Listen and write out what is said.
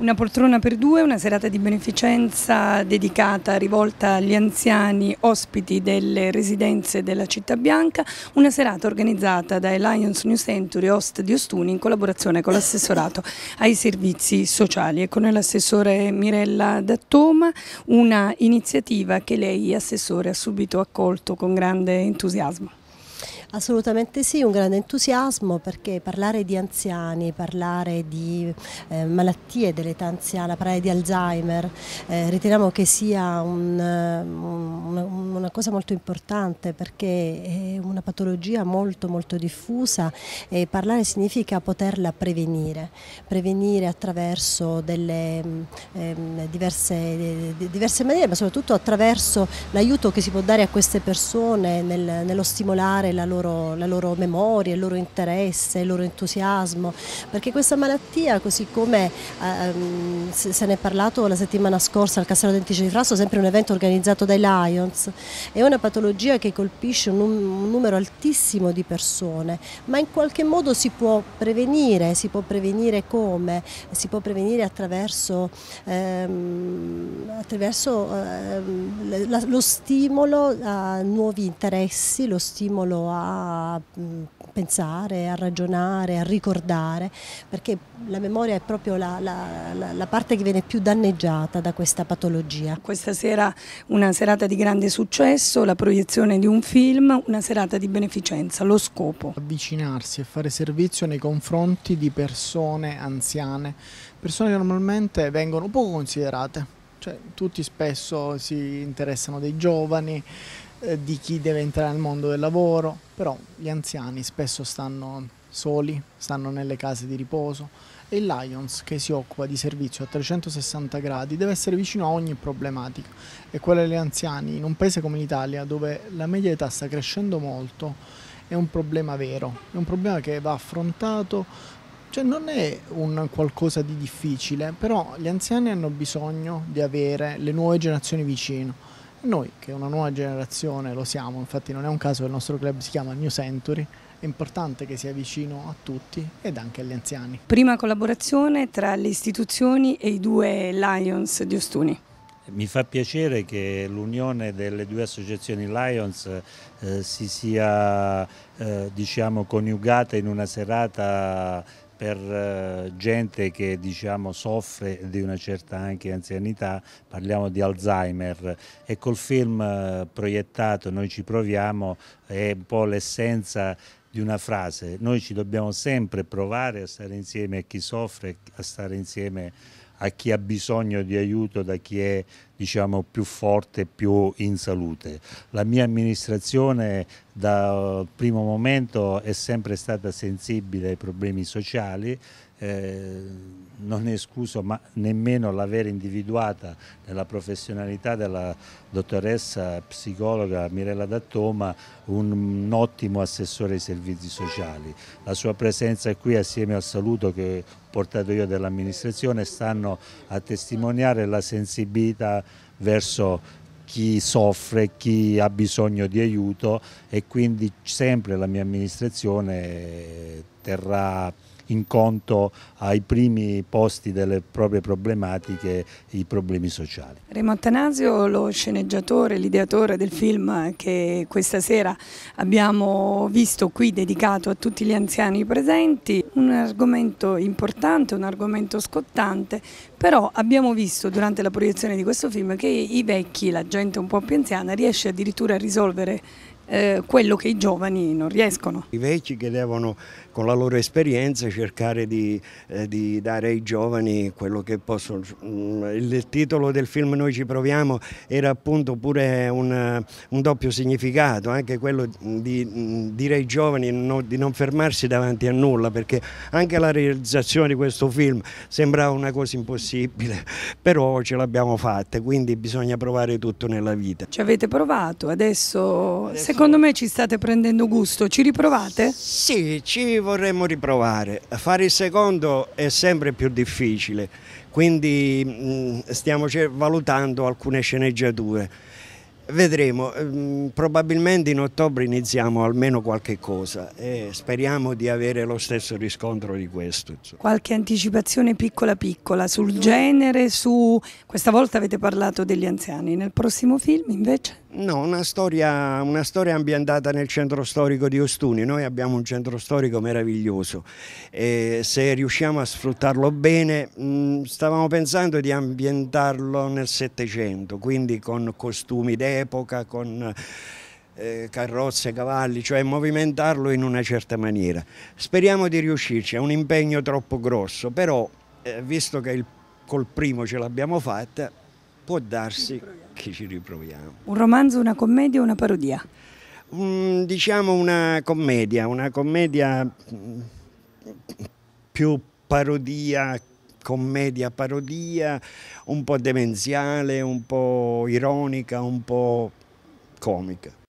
Una poltrona per due, una serata di beneficenza dedicata, rivolta agli anziani ospiti delle residenze della Città Bianca, una serata organizzata dai Lions New Century Host di Ostuni in collaborazione con l'assessorato ai servizi sociali e con l'assessore Mirella Dattoma, una iniziativa che lei, assessore, ha subito accolto con grande entusiasmo. Assolutamente sì, un grande entusiasmo perché parlare di anziani, parlare di eh, malattie dell'età anziana, parlare di Alzheimer, eh, riteniamo che sia un, una cosa molto importante perché è una patologia molto molto diffusa e parlare significa poterla prevenire, prevenire attraverso delle mm, ehm, diverse, diverse, maniere ma soprattutto attraverso l'aiuto che si può dare a queste persone nel, nello stimolare la loro, la loro memoria, il loro interesse, il loro entusiasmo perché questa malattia così come ehm, se, se ne è parlato la settimana scorsa al Castello Dentice di Frasso sempre un evento organizzato dai Lions è una patologia che colpisce un, un numero altissimo di persone, ma in qualche modo si può prevenire, si può prevenire come? Si può prevenire attraverso, ehm, attraverso ehm, la, lo stimolo a nuovi interessi, lo stimolo a mh, pensare, a ragionare, a ricordare, perché la memoria è proprio la, la, la parte che viene più danneggiata da questa patologia. Questa sera una serata di grande successo presso la proiezione di un film, una serata di beneficenza, lo scopo. Avvicinarsi e fare servizio nei confronti di persone anziane, persone che normalmente vengono poco considerate. Cioè, tutti spesso si interessano dei giovani, eh, di chi deve entrare nel mondo del lavoro, però gli anziani spesso stanno soli, stanno nelle case di riposo e il Lions che si occupa di servizio a 360 gradi deve essere vicino a ogni problematica e quella degli anziani in un paese come l'Italia dove la media età sta crescendo molto è un problema vero, è un problema che va affrontato, cioè non è un qualcosa di difficile, però gli anziani hanno bisogno di avere le nuove generazioni vicino noi, che è una nuova generazione, lo siamo, infatti non è un caso che il nostro club si chiama New Century, è importante che sia vicino a tutti ed anche agli anziani. Prima collaborazione tra le istituzioni e i due Lions di Ostuni. Mi fa piacere che l'unione delle due associazioni Lions eh, si sia eh, diciamo, coniugata in una serata per eh, gente che diciamo, soffre di una certa anche anzianità, parliamo di Alzheimer e col film eh, proiettato noi ci proviamo, è un po' l'essenza di una frase, noi ci dobbiamo sempre provare a stare insieme a chi soffre, a stare insieme a a chi ha bisogno di aiuto da chi è diciamo, più forte, e più in salute. La mia amministrazione dal primo momento è sempre stata sensibile ai problemi sociali eh, non è escluso ma nemmeno l'aver individuata nella professionalità della dottoressa psicologa Mirella Dattoma un, un ottimo assessore ai servizi sociali. La sua presenza qui assieme al saluto che ho portato io dell'amministrazione stanno a testimoniare la sensibilità verso chi soffre, chi ha bisogno di aiuto e quindi sempre la mia amministrazione terrà in conto ai primi posti delle proprie problematiche i problemi sociali. Remo Attanasio, lo sceneggiatore, l'ideatore del film che questa sera abbiamo visto qui dedicato a tutti gli anziani presenti, un argomento importante, un argomento scottante, però abbiamo visto durante la proiezione di questo film che i vecchi, la gente un po' più anziana riesce addirittura a risolvere eh, quello che i giovani non riescono. I vecchi che devono con la loro esperienza cercare di, eh, di dare ai giovani quello che possono. Mm, il titolo del film Noi ci proviamo era appunto pure un, un doppio significato, anche quello di mm, dire ai giovani no, di non fermarsi davanti a nulla, perché anche la realizzazione di questo film sembrava una cosa impossibile, però ce l'abbiamo fatta, quindi bisogna provare tutto nella vita. Ci avete provato, adesso, adesso Secondo me ci state prendendo gusto, ci riprovate? Sì, ci vorremmo riprovare. Fare il secondo è sempre più difficile, quindi mm, stiamo valutando alcune sceneggiature. Vedremo, mm, probabilmente in ottobre iniziamo almeno qualche cosa e speriamo di avere lo stesso riscontro di questo. Qualche anticipazione piccola piccola sul genere, su... questa volta avete parlato degli anziani, nel prossimo film invece? No, una storia, una storia, ambientata nel centro storico di Ostuni. Noi abbiamo un centro storico meraviglioso e se riusciamo a sfruttarlo bene, mm, stavamo pensando di ambientarlo nel Settecento, quindi con costumi d'epoca, con eh, carrozze, cavalli, cioè movimentarlo in una certa maniera. Speriamo di riuscirci, è un impegno troppo grosso, però eh, visto che il, col primo ce l'abbiamo fatta, può darsi che ci riproviamo. Un romanzo, una commedia o una parodia? Mm, diciamo una commedia, una commedia mm, più parodia, commedia parodia, un po' demenziale, un po' ironica, un po' comica.